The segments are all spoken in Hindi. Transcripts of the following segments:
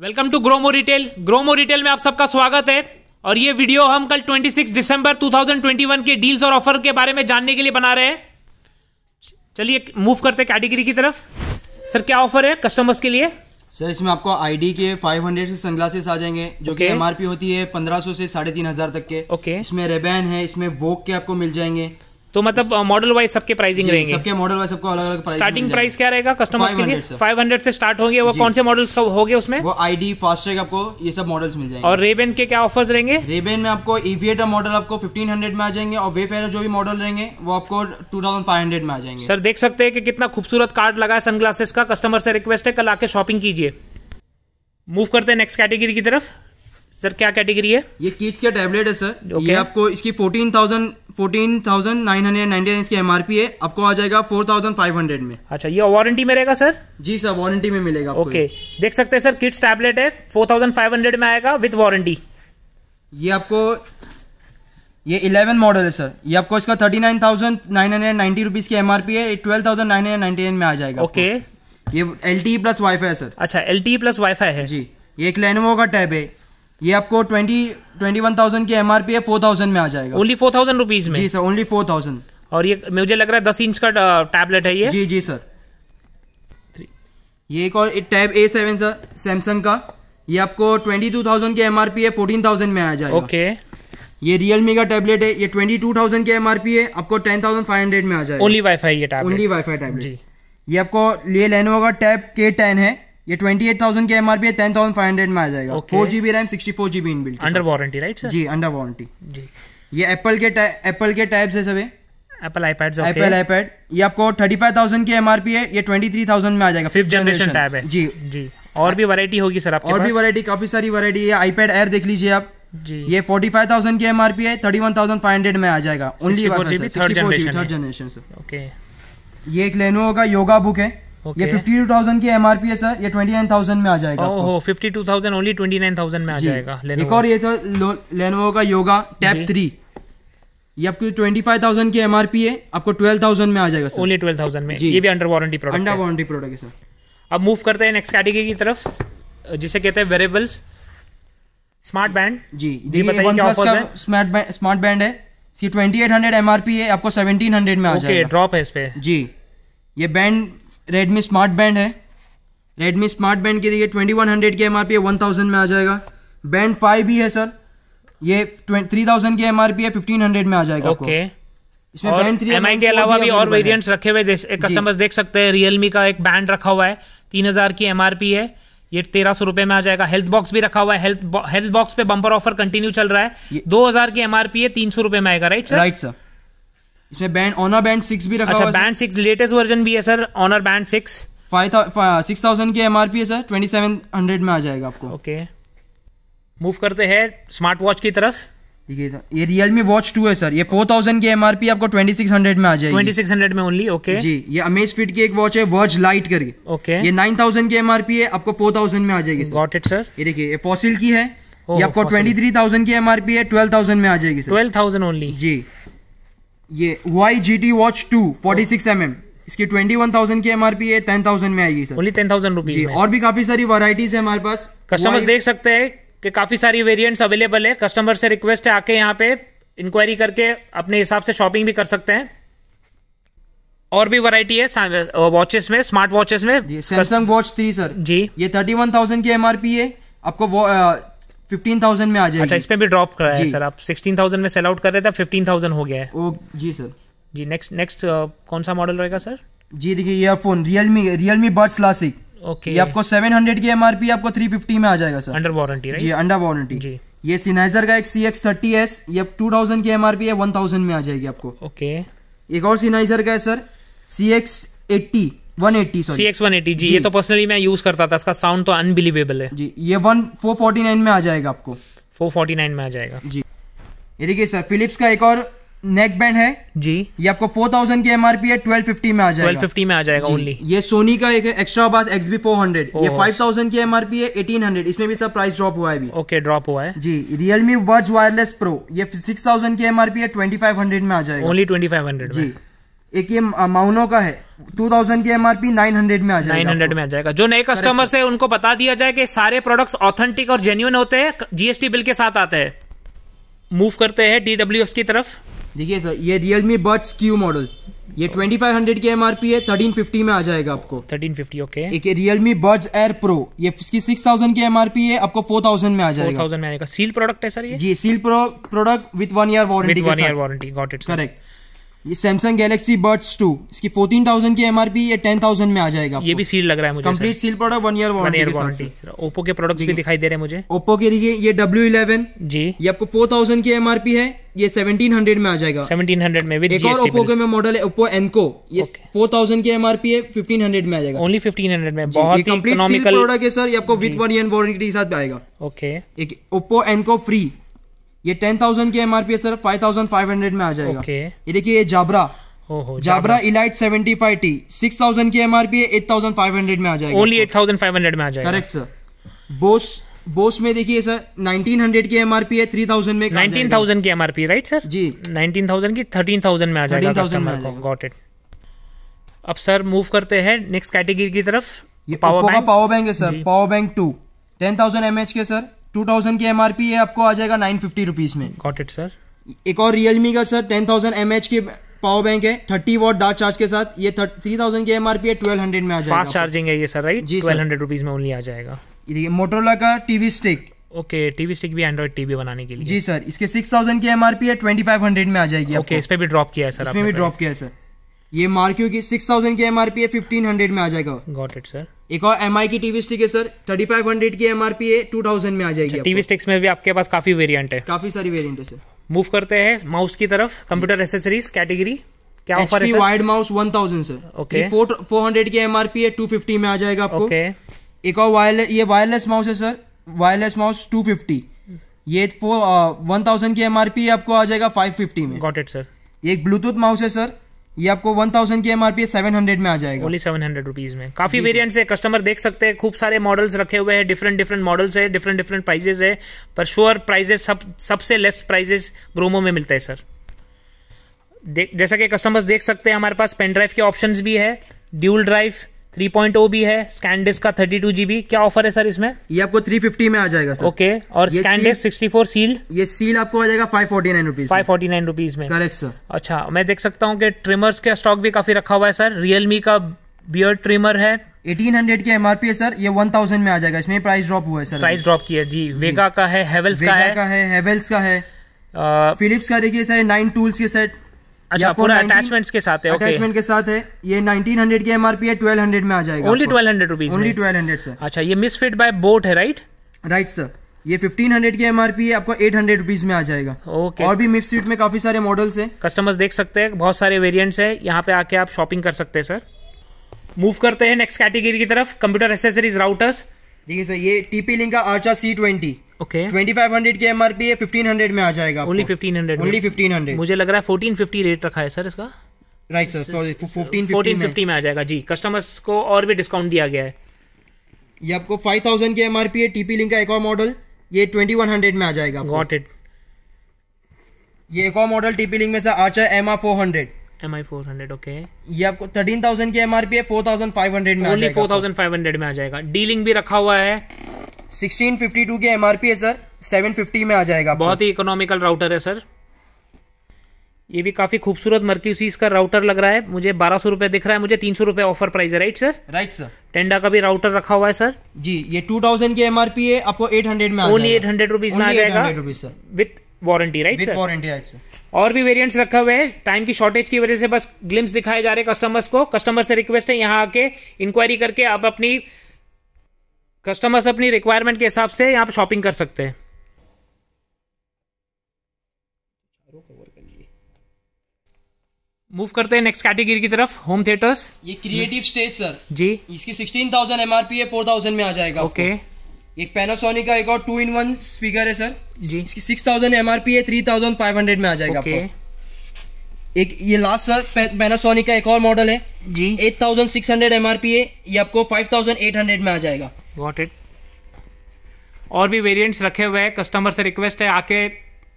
Welcome to Gromo retail Gromo retail में आप सबका स्वागत है और ये वीडियो हम कल 26 दिसंबर 2021 के डील्स और ऑफर के बारे में जानने के लिए बना रहे हैं चलिए मूव करते हैं कैटेगरी की तरफ सर क्या ऑफर है कस्टमर्स के लिए सर इसमें आपको आईडी के 500 के सनग्लासेस आ जाएंगे जो okay. कि एमआरपी होती है 1500 से साढ़े तीन हजार तक के ओके okay. इसमें रेबैन है इसमें वोक के आपको मिल जाएंगे तो मतलब मॉडल वाइज सबके प्राइसिंग रहेंगे सबके मॉडल वाइज सबको अलग अलग प्राइस स्टार्टिंग प्राइस क्या रहेगा कस्टमर्स के लिए 500 से स्टार्ट होंगे वो कौन से मॉडल्स का होंगे उसमें वो आईडी फास्ट ट्रैक आपको ये सब मॉडल्स मिल जाएंगे और रेबेन के क्या ऑफर्स रहेंगे रेबेन में आपको इविएटर मॉडल आपको फिफ्टीन में आ जाएंगे और वेफेयर जो भी मॉडल रहेंगे वो आपको टू में आ जाएंगे सर देख सकते हैं कि कितना खूबसूरत कार्ड लगा है सनग्लासेस का कस्टमर से रिक्वेस्ट है कल आके शॉपिंग कीजिए मूव करते हैं नेक्स्ट कैटेगरी की तरफ सर क्या कैटेगरी है ये किड्स का टैबलेट है सर okay. ये आपको इसकी fourteen thousand fourteen thousand nine hundred ninety इसकी एमआरपी है आपको आ जाएगा फोर थाउजेंड फाइव हंड्रेड में अच्छा ये वारंटी में रहेगा सर जी सर वारंटी में मिलेगा ओके okay. देख सकते हैं सर किड्स टैबलेट है फोर थाउजेंड फाइव हंड्रेड में आएगा विथ वारंटी ये आपको ये इलेवन मॉडल है सर ये आपको इसका नाइनटी रुपीज की एमआरपी है नाइन में आ जाएगा ओके okay. ये एल टी प्लस फाई है सर अच्छा L T plus wifi है जी ये एक लेनोवो का टैब है ये आपको ट्वेंटी ट्वेंटी वन थाउजेंड की एम आर पी है फोर थाउजेंड में आ जाएगा ओनली फोर थाउजेंड रुपीज में जी सर ओनली फोर थाउजेंड और ये मुझे लग रहा है दस इंच का टैबलेट है ये जी जी सर ये एक और tab A seven sir Samsung का ये आपको ट्वेंटी टू थाउजेंड की एम आर पी है फोर्टीन थाउजेंड में आ जाएगा ओके ये रियलमी का टैबलेट है ये ट्वेंटी टू थाउजेंड की एम आर पी है आपको टेन थाउजेंड फाइव हंड्रेड में आ जाएगा ओनली वाई फाई ये टैबलेट ओनली फाई टैबलेट जी ये आपको ये लेनोवा का टैब के टेन है ये ट्वेंटी एट थाउजेंड की एमआरपी है टेन थाउजेंड फाइव हंड्रेड में आ जाएगा four G B RAM sixty four G B in built under warranty right जी अंडर वारंटी जी ये एप्पल के एप्पल के टाइप्स है सभी एप्पल आईपैड एप्पल आईपैड ये आपको थर्टी फाइव थाउजेंड की एम आर पी है ये ट्वेंटी थ्री थाउजेंड में आ जाएगा फिफ्थ जनरेशन टाइप है जी जी और भी वैरायटी होगी सर आपके और भी वैरायटी काफी सारी वैरायटी है आईपैड एयर देख लीजिए आप जी ये फोर्टी फाइव थाउजेंड की एम आर पी है thirty one thousand five hundred में आ जाएगा ओनली थर्ड जनरेशन ओके ये एक लेनो का योगा बुक है ये फिफ्टी टू थाउजेंड की एमआरपी है सर ये ट्वेंटी नाइन थाउजेंड में आ जाएगा ओहो fifty two thousand only twenty nine thousand में आ जाएगा एक और ये सर लेनोवो का योगा टैप थ्री ये आपको ट्वेंटी फाइव थाउजेंड की एमआरपी है आपको ट्वेल्व थाउजेंड में आ जाएगा सर ओनली ट्वेल्व थाउजेंड में ये भी under warranty product under warranty product है सर अब मूव करते हैं नेक्स्ट कैटेगरी की तरफ जिसे कहते हैं वेरेबल्स स्मार्ट बैंड जी जी बताइए क्या है स्मार्ट बैंड स्मार्ट बैंड है C twenty eight hundred MRP है आपको सेवनटीन हंड्रेड में आ okay, जाएगा ड्रॉप है इस पे जी ये बैंड रेडमी स्मार्ट बैंड है रेडमी स्मार्ट बैंड के देखिए ट्वेंटी वन हंड्रेड की एम आर पी है वन थाउजेंड में आ जाएगा बैंड फाइव भी है सर ये थ्री थाउजेंड की एम आर पी है फिफ्टीन हंड्रेड में आ जाएगा ओके इसमें बैंड थ्री एम आई के अलावा भी और वेरियंट्स रखे हुए कस्टमर्स देख सकते हैं रियलमी का एक बैंड रखा हुआ है तीन हजार की एम आर पी है ये तेरह सौ रुपए में आ जाएगा हेल्थ बॉक्स भी रखा हुआ है हेल्थ हेल्थ बॉक्स पे बम्पर ऑफर कंटिन्यू चल रहा है दो हजार की एमआरपी है तीन सौ रुपए में आएगा राइट सर राइट सर इसमें बैंड ऑनर बैंड सिक्स भी रखा अच्छा बैंड सिक्स लेटेस्ट वर्जन भी है sir Honor band six five six thousand की एमआरपी है सर ट्वेंटी सेवन हंड्रेड में आ जाएगा आपको ओके मूव करते हैं स्मार्ट वॉच की तरफ ये ये रियलमी वॉच टू है सर ये फोर थाउजेंड की एमआरपी आपको ट्वेंटी सिक्स हंड्रेड में आ जाएगी ट्वेंटी सिक्स हंड्रेड में ओनली ओके okay. जी ये अमेज फिट की एक वॉच है वॉच लाइट करके ओके okay. ये नाइन थाउजेंड की एमआरपी है आपको फोर थाउजेंड में आ जाएगी गॉट इट सर ये देखिए ये फॉसिल की है oh, ये आपको ट्वेंटी थ्री थाउजेंड की एमआरपी है ट्वेल्व थाउजेंड में आ जाएगी सर ट्वेल्व थाउजेंड ओनली जी ये Y G T watch two forty six M M इसकी ट्वेंटी वन थाउजेंड की एमआरपी है टेन थाउजेंड में आएगी sir only ten thousand rupees और भी काफी सारी वराइटीज है हमारे पास कस्टमर्स देख सकते हैं कि काफी सारी वेरियंट अवेलेबल है कस्टमर से रिक्वेस्ट है आके यहाँ पे इंक्वायरी करके अपने हिसाब से शॉपिंग भी कर सकते हैं और भी वैरायटी है वॉचेस में स्मार्ट वॉचेस में सैमसंग वॉच थ्री सर जी ये थर्टी वन थाउजेंड की एमआरपी है आपको फिफ्टीन थाउजेंड में आ जाएगी अच्छा इस पे भी ड्रॉप कर रहा है सर आप सिक्सटीन थाउजेंड में सेल आउट कर रहे थे फिफ्टीन थाउजेंड हो गया है ओ जी सर जी नेक्स्ट नेक्स्ट uh, कौन सा मॉडल रहेगा सर जी देखिए earphone Realme Realme buds classic okay ये आपको 700 की एमआरपी आपको 350 में आ जाएगा सर अंडर वारंटी जी अंडर वारंटी जी ये सिनाइजर का एक सी एक्स थर्टी एस ये टू थाउजेंड की एमआरपी है वन थाउजेंड में आ जाएगी आपको ओके एक और सिनाइजर का है सर सी एक्स एट्टी 180 जी, ये तो पर्सनली मैं यूज करता था इसका साउंड तो अनबिलीवेबल है जी ये वन 449 में आ जाएगा आपको 449 में आ जाएगा जी ये देखिए सर फिलिप्स का एक और नेक बैंड है जी ये आपको 4000 की एमआरपी है 1250 में आ जाएगा 1250 में आ जाएगा ओनली ये सोनी का एक एक्स्ट्रा बास एक्सबी 400 ये 5000 की एमआरपी है एटीन हंड्रेड इसमें भी सर प्राइस ड्रॉप हुआ है अभी ओके ड्रॉप हुआ है जी रियलमी बर्ड्स वायरलेस प्रो ये सिक्स थाउजेंड की एमआरपी है ट्वेंटी फाइव हंड्रेड में आ जाएगा ओनली ट्वेंटी फाइव हंड्रेड जी में. एक ये माउनो का है 2000 की एमआरपी 900 में आ जाएगा 900 में आ जाएगा जो नए कस्टमर्स है उनको बता दिया जाए कि सारे प्रोडक्ट्स ऑथेंटिक और जेन्यून होते हैं जीएसटी बिल के साथ आते हैं मूव करते हैं टी की तरफ देखिए सर ये रियलमी बर्ड्स क्यू मॉडल ये 2500 की एमआरपी है 1350 में आ जाएगा आपको 1350 ओके एक रियलमी बर्ड्स एयर प्रो ये इसकी थाउजेंड की एमआरपी है आपको 4000 में आ जाएगा 4000 में आएगा सील प्रोडक्ट है सर ये जी seal product with one year warranty one year warranty got it correct ये सैमसंग गैलेक्सी बर्ड्स टू इसकी फोर्टीन थाउजेंड की एमआरपी ये टेन थाउजेंड में आ जाएगा ये भी सील लग रहा है मुझे complete seal product one year one year warranty Oppo के प्रोडक्ट्स भी दिखाई दे रहे हैं मुझे ओप्पो के देखिए ये डब्ल्यू इलेवन जी ये आपको फोर थाउजेंड की एमआरपी है ये सेवनटीन हंड्रेड में आ जाएगा सेवेंटीन हंड्रेड में एक और ओप्पो के में मॉडल है ओप्पो एनको ये फोर थाउजेंड की एमआरपी है फिफ्टीन हंड्रेड में आ जाएगा ओनली फिफ्टीन हंड्रेड में बहुत कंप्लीट प्रोडक्ट है सर ये आपको विथ वन ईयर वारंटी के साथ आएगा ओके एक ओप्पो एनको फ्री ये टेन थाउजेंड की एमआरपी है sir five thousand five hundred में आ जाएगा okay. ये देखिए ये Jabra Jabra Elite seventy five T six thousand की एमआरपी है एट थाउजेंड फाइव हंड्रेड में आ जाएगा only eight thousand five hundred में आ जाएगा करेक्ट सर बोस बोस में देखिए सर नाइनटीन हंड्रेड की एमआरपी है थ्री थाउजेंड में थाउजेंड की एमआरपी राइट सर जी नाइनटीन थाउजेंड की थर्टीन थाउजेंड में आ जाएगा कस्टमर को अब सर मूव करते हैं नेक्स्ट कैटेगरी की तरफ ये पावर बैंक पावर बैंक है sir power bank two ten thousand M के सर टू थाउजेंड की एमआरपी है आपको आ जाएगा नाइन फिफ्टी रुपीज में Got it, सर एक और रियलमी का sir ten thousand M H के पावर बैंक है थर्टी वॉट डार्क चार्ज के साथ ये थ्री थाउजेंड की एमआरपी है ट्वेल्व हंड्रेड में आ जाएगा फास्ट चार्जिंग है ये सर राइट जी ट्वेल्व हंड्रेड रुपीज में ओनली आ जाएगा ये मोटोला का TV stick okay TV stick भी एंड्रॉइड टीवी बनाने के लिए जी सर इसके सिक्स थाउजेंड की एमआरपी है ट्वेंटी फाइव हंड्रेड में आ जाएगी ओके okay, इस पे भी ड्रॉप किया है सर इसमें भी ड्रॉप किया है सर ये मार्क्यू की सिक्स थाउजेंड की एमआरपी है फिफ्टीन हंड्रेड में आ जाएगा गॉट इट सर एक और एम की टीवी स्टिक है सर थर्टी फाइव हंड्रेड की एम है टू थाउजेंड में आ जाएगी टीवी अच्छा, स्टिक्स में भी आपके पास काफी वेरियंट है काफी सारी वेरियंट है सर मूव करते हैं माउस की तरफ कंप्यूटर एसेसरीज कैटेगरी क्या ऑफर है wired mouse one thousand sir okay four hundred की एमआरपी है टू फिफ्टी में आ जाएगा आपको ओके okay. एक और वायरलेस ये वायरलेस माउस है sir wireless mouse two fifty ये फोर वन थाउजेंड की एमआरपी आपको आ जाएगा फाइव फिफ्टी में गॉट इट सर एक ब्लूटूथ माउस है सर ये आपको 1000 की एमआरपी 700 में आ जाएगा ओनली 700 रुपीस में काफी वेरिएंट्स है कस्टमर देख सकते हैं खूब सारे मॉडल्स रखे हुए हैं डिफरेंट डिफरेंट मॉडल्स है डिफरेंट डिफरेंट प्राइजेस है पर श्योर प्राइजेस सब सबसे लेस प्राइजेस ग्रोमो में मिलते हैं सर जैसा कि कस्टमर्स देख सकते हैं हमारे पास पेन ड्राइव के ऑप्शन भी है dual drive three point O भी है स्कैंडिस का थर्टी टू जीबी क्या ऑफर है सर इसमें ये आपको थ्री फिफ्टी में आ जाएगा सर ओके okay, और स्कैंडिस सिक्सटी फोर सील ये सील आपको आ जाएगा five forty nine rupees five forty nine rupees में करेक्ट सर अच्छा मैं देख सकता हूँ कि ट्रिमर्स का स्टॉक भी काफी रखा हुआ है सर रियलमी का बियर ट्रिमर है 1800 की एमआरपी है सर ये 1000 में आ जाएगा इसमें प्राइस ड्रॉप हुआ है सर प्राइस ड्रॉप किया जी वेगा का है हेवेल्स का है का है हेवेल्स का है फिलिप्स का देखिए सर नाइन टूल्स के सेट अच्छा पूरा अटैचमेंट्स के साथ है अटैचमेंट के साथ है ये 1900 की एमआरपी है 1200 में आ जाएगा ओनली 1200 रुपीस ओनली 1200 सर अच्छा ये मिसफिट बाय बोट है राइट राइट सर ये 1500 की एमआरपी है आपको 800 रुपीस में आ जाएगा ओके और भी मिक्स में काफी सारे मॉडल्स हैं कस्टमर्स देख सकते हैं बहुत सारे वेरिएंट्स हैं यहाँ पे आके आप शॉपिंग कर सकते हैं सर मूव करते हैं नेक्स्ट कैटेगरी की तरफ कंप्यूटर एसेसरीज राउटर्स देखिए सर ये टीपी लिंक का Archer C twenty okay twenty five hundred की एमआरपी आर है फिफ्टीन हंड्रेड में आ जाएगा only fifteen hundred only fifteen hundred मुझे लग रहा है फोर्टीन फिफ्टी रेट रखा है सर इसका right sir sorry fourteen fifty में आ जाएगा जी कस्टमर्स को और भी डिस्काउंट दिया गया है ये आपको फाइव थाउजेंड की एमआरपी है टीपी लिंक का एक और मॉडल ये ट्वेंटी वन हंड्रेड में आ जाएगा गॉट इट ये एक और मॉडल टीपी लिंक में से Archer M R four hundred M I four hundred okay ये आपको थर्टीन थाउजेंड की एम आर पी है फोर थाउजेंड फाइव हंड्रेड में only four thousand five hundred में आ जाएगा डीलिंग भी रखा हुआ है सिक्सटीन फिफ्टी टू की एम आर पी है सर सेवन फिफ्टी में आ जाएगा बहुत ही इकोनॉमिकल राउटर है सर ये भी काफी खूबसूरत मर्क्यूसीज का राउटर लग रहा है मुझे बारह सौ रुपए दिख रहा है मुझे तीन सौ रुपए ऑफर प्राइस है right sir right sir Tenda का भी राउटर रखा हुआ है सर जी ये टू थाउजेंड की एमआरपी है आपको एट हंड्रेड में ओनली एट हंड्रेड रुपीज में आ जाएगा with warranty right sir warranty right sir और भी वेरिएंट्स रखे हुए हैं टाइम की शॉर्टेज की वजह से बस ग्लिम्स दिखाए जा रहे कस्टमर्स को कस्टमर से रिक्वेस्ट है यहाँ आके इंक्वायरी करके आप अपनी कस्टमर्स अपनी रिक्वायरमेंट के हिसाब से यहाँ पर शॉपिंग कर सकते हैं मूव करते हैं नेक्स्ट कैटेगरी की तरफ होम थिएटर्स ये क्रिएटिव स्टेज सर जी इसकी सिक्सटीन थाउजेंड एमआरपी है फोर थाउजेंड में आ जाएगा ओके okay. एक पैनासोनिक का एक और टू इन वन स्पीकर है sir ji six thousand M R P है थ्री थाउजेंड फाइव हंड्रेड में आ जाएगा okay. आपको एक ये लास्ट सर पैनासोनिक का एक और मॉडल है जी eight thousand six hundred M R P है ये आपको फाइव थाउजेंड एट हंड्रेड में आ जाएगा वॉट इट और भी वेरियंट्स रखे हुए हैं कस्टमर से रिक्वेस्ट है आके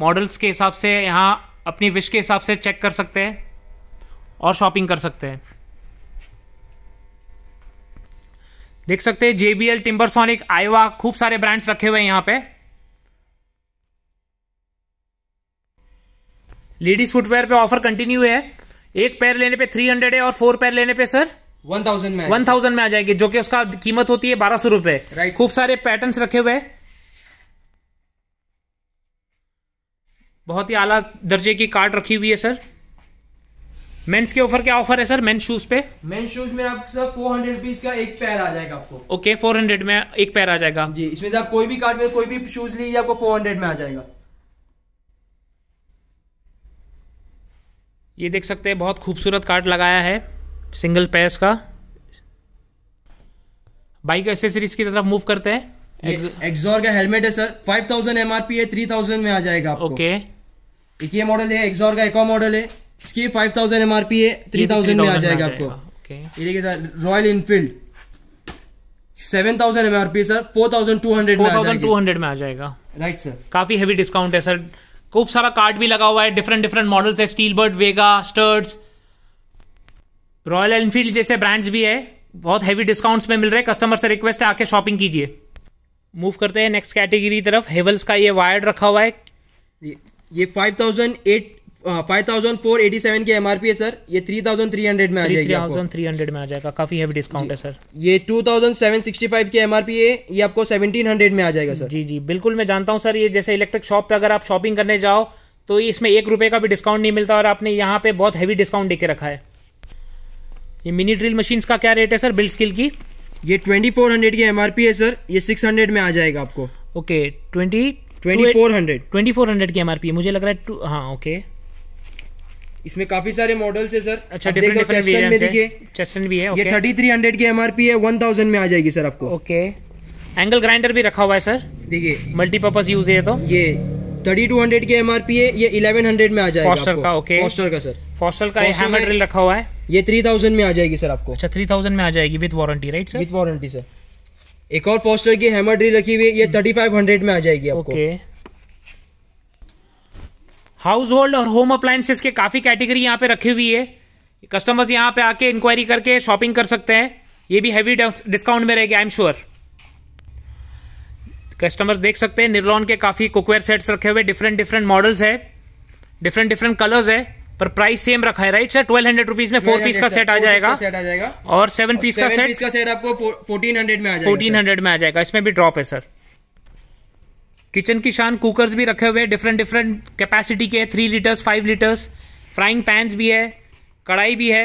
मॉडल्स के हिसाब से यहाँ अपनी विश के हिसाब से चेक कर सकते हैं और शॉपिंग कर सकते हैं देख सकते हैं जेबीएल टिम्बरसोनिक आईवा खूब सारे ब्रांड्स रखे हुए हैं यहाँ पे लेडीज फुटवेयर पे ऑफर कंटिन्यू है एक पैर लेने पे थ्री हंड्रेड है और फोर पैर लेने पे सर वन थाउजेंड में वन थाउजेंड में आ जाएगी जो कि उसका कीमत होती है बारह सौ रुपए खूब सारे पैटर्न रखे हुए बहुत ही आला दर्जे की कार्ड रखी हुई है सर मेंस के ऑफर क्या ऑफर है सर मेंस शूज पे मेंस शूज में आप सर 400 पीस का एक पैर आ जाएगा आपको ओके okay, 400 में एक पैर आ जाएगा जी इसमें आप कोई भी कार्ड में कोई भी शूज लीजिए आपको 400 में आ जाएगा ये देख सकते हैं बहुत खूबसूरत कार्ड लगाया है सिंगल पैस का बाइक एसेसरीज की तरफ मूव करते हैं एक्सोर का हेलमेट है सर आर पी है थाउजेंड में आ जाएगा आपको ओके okay. एक ये मॉडल है एक्सोर का एक और मॉडल है इसकी five thousand M R P है थ्री तो थाउजेंड में आ जाएगा आपको ये देखिए sir Royal Enfield seven thousand M R P sir four thousand two hundred four thousand two hundred में आ जाएगा राइट सर काफी हेवी डिस्काउंट है सर खूब सारा कार्ड भी लगा हुआ है डिफरेंट डिफरेंट मॉडल्स है Steelbird Vega Studds Royal Enfield जैसे ब्रांड्स भी है बहुत हैवी डिस्काउंट्स में मिल रहे हैं कस्टमर से रिक्वेस्ट है आके शॉपिंग कीजिए मूव करते हैं नेक्स्ट कैटेगरी तरफ हेवल्स का ये वायर्ड रखा हुआ है ये five thousand eight five thousand four eighty seven की एमआरपी है सर ये थ्री थाउजेंड थ्री हंड्रेड में आ जाएगी 3300 थ्री हंड्रेड में आ जाएगा काफी हैवी डिस्काउंट है सर ये टू थाउजेंड सेवन फाइव की एमआरपी है ये आपको 1700 हंड्रेड में आ जाएगा सर जी जी बिल्कुल मैं जानता हूँ सर ये जैसे इलेक्ट्रिक शॉप पे अगर आप शॉपिंग करने जाओ तो इसमें एक रुपये का भी डिस्काउंट नहीं मिलता और आपने यहाँ पे बहुत हैवी डिस्काउंट देके रखा है ये मिनी ड्रिल मशीन का क्या रेट है सर बिल्ड स्किल की ये ट्वेंटी फोर हंड्रेड की एमआरपी है सर ये सिक्स हंड्रेड में आ जाएगा आपको okay twenty twenty four hundred twenty four hundred की एमआरपी मुझे लग रहा है हाँ ओके इसमें काफी सारे मॉडल्स है सर अच्छा डिफरेंट डिफरेंट वेरिएंट्स देखिए चेस्टन भी है ओके ये 3300 की एमआरपी है 1000 में आ जाएगी सर आपको ओके एंगल ग्राइंडर भी रखा हुआ है सर देखिए मल्टीपर्पज यूज है तो ये 3200 की एमआरपी है ये 1100 में आ जाएगा फॉस्टर का ओके फॉस्टर का सर फॉस्टर का हैमर ड्रिल रखा हुआ है ये 3000 में आ जाएगी सर आपको अच्छा 3000 में आ जाएगी with warranty right sir with warranty sir एक और फॉस्टर की हैमर ड्रिल रखी हुई है ये 3500 में आ जाएगी आपको ओके हाउस होल्ड और होम अप्लायंसेस के काफ़ी कैटेगरी यहाँ पे रखी हुई है कस्टमर्स यहाँ पे आके इंक्वायरी करके शॉपिंग कर सकते हैं ये भी हैवी डिस्काउंट में रहेगा आई एम श्योर कस्टमर्स देख सकते हैं निर्लॉन के काफ़ी कुकवेयर सेट्स रखे हुए डिफरेंट डिफरेंट मॉडल्स है डिफरेंट डिफरेंट कलर्स है पर प्राइस सेम रखा है right sir twelve hundred rupees में फोर पीस का सेट आ जाएगा सेट आ जाएगा और सेवन पीस का सेट पीस का सेट आपको फोर्टीन हंड्रेड में फोर्टीन हंड्रेड में आ जाएगा इसमें भी ड्रॉप है सर किचन की शान कुकर्स भी रखे हुए हैं डिफरेंट डिफरेंट कैपेसिटी के three litres five litres frying pans भी है कढ़ाई भी है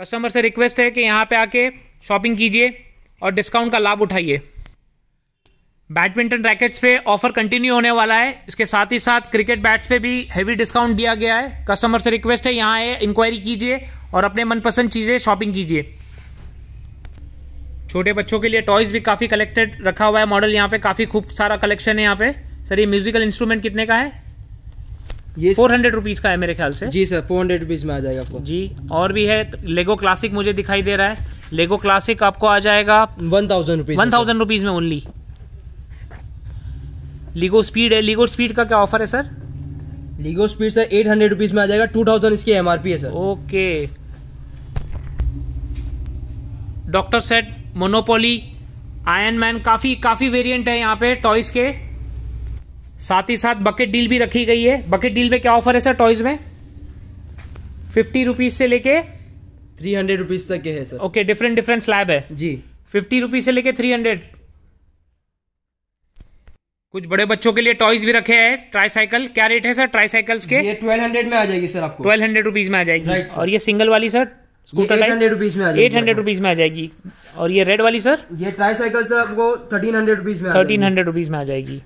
कस्टमर से रिक्वेस्ट है कि यहाँ पे आके शॉपिंग कीजिए और डिस्काउंट का लाभ उठाइए बैडमिंटन रैकेट्स पे ऑफर कंटिन्यू होने वाला है इसके साथ ही साथ क्रिकेट बैट्स पे भी हैवी डिस्काउंट दिया गया है कस्टमर से रिक्वेस्ट है यहाँ आए इंक्वायरी कीजिए और अपने मनपसंद चीज़ें शॉपिंग कीजिए छोटे बच्चों के लिए टॉयज भी काफ़ी कलेक्टेड रखा हुआ है मॉडल यहाँ पे काफ़ी खूब सारा कलेक्शन है यहाँ पे सर ये म्यूजिकल इंस्ट्रूमेंट कितने का है ये फोर हंड्रेड रुपीज़ का है मेरे ख्याल से जी सर फोर हंड्रेड रुपीज़ में आ जाएगा आपको जी और भी है लेगो क्लासिक मुझे दिखाई दे रहा है लेगो क्लासिक आपको आ जाएगा one thousand rupees one thousand rupees में ओनली लीगो स्पीड है लीगो स्पीड का क्या ऑफर है sir Lego speed sir eight hundred rupees में आ जाएगा टू थाउजेंड इसकी एम है sir okay doctor set Monopoly Iron Man काफ़ी काफ़ी वेरिएंट है यहाँ पे टॉयज़ के साथ ही साथ बकेट डील भी रखी गई है बकेट डील में क्या ऑफर है सर टॉयज़ में फिफ्टी रुपीज़ से लेके थ्री हंड्रेड रुपीज़ तक के है sir okay different different slab है जी फिफ्टी रुपीज़ से लेके थ्री हंड्रेड कुछ बड़े बच्चों के लिए टॉयज भी रखे हैं ट्राईसाइकिल क्या रेट है सर ट्राईसाइकिल्स के ये 1200 में आ जाएगी सर आपको 1200 हंड्रेड रुपीज में आ जाएगी right, और ये सिंगल वाली sir scooter eight hundred rupees में एट हंड्रेड रुपीज में आ जाएगी और ये रेड वाली सर ये ट्राई साइकिल सर आपको थर्टीन हंड्रेड रुपीज में थर्टीन हंड्रेड रुपीज में आ जाएगी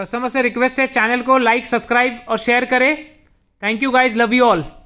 कस्टमर से रिक्वेस्ट है चैनल को लाइक सब्सक्राइब और शेयर करें thank you guys love you all